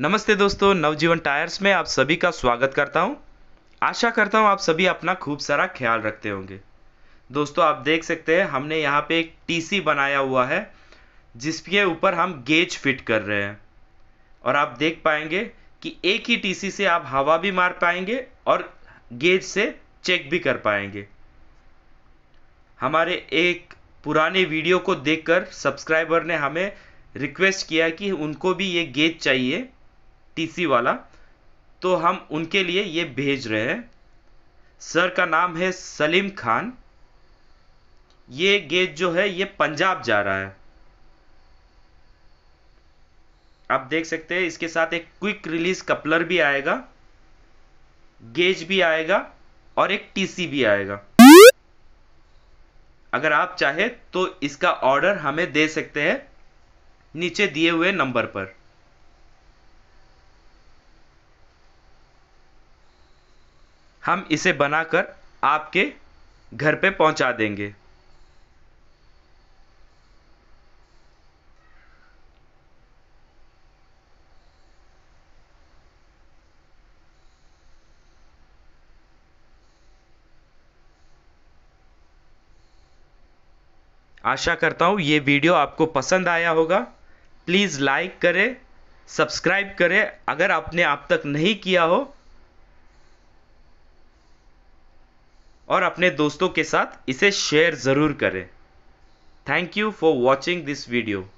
नमस्ते दोस्तों नवजीवन टायर्स में आप सभी का स्वागत करता हूं। आशा करता हूं आप सभी अपना खूब सारा ख्याल रखते होंगे दोस्तों आप देख सकते हैं हमने यहां पे एक टीसी बनाया हुआ है जिसके ऊपर हम गेज फिट कर रहे हैं और आप देख पाएंगे कि एक ही टीसी से आप हवा भी मार पाएंगे और गेज से चेक भी कर पाएंगे हमारे एक पुराने वीडियो को देखकर सब्सक्राइबर ने हमें रिक्वेस्ट किया कि उनको भी ये गेज चाहिए टीसी वाला तो हम उनके लिए ये भेज रहे हैं सर का नाम है सलीम खान ये गेज जो है ये पंजाब जा रहा है आप देख सकते हैं इसके साथ एक क्विक रिलीज कपलर भी आएगा गेज भी आएगा और एक टीसी भी आएगा अगर आप चाहे तो इसका ऑर्डर हमें दे सकते हैं नीचे दिए हुए नंबर पर हम इसे बनाकर आपके घर पे पहुंचा देंगे आशा करता हूं ये वीडियो आपको पसंद आया होगा प्लीज़ लाइक करें सब्सक्राइब करें अगर आपने आप तक नहीं किया हो और अपने दोस्तों के साथ इसे शेयर ज़रूर करें thank you for watching this video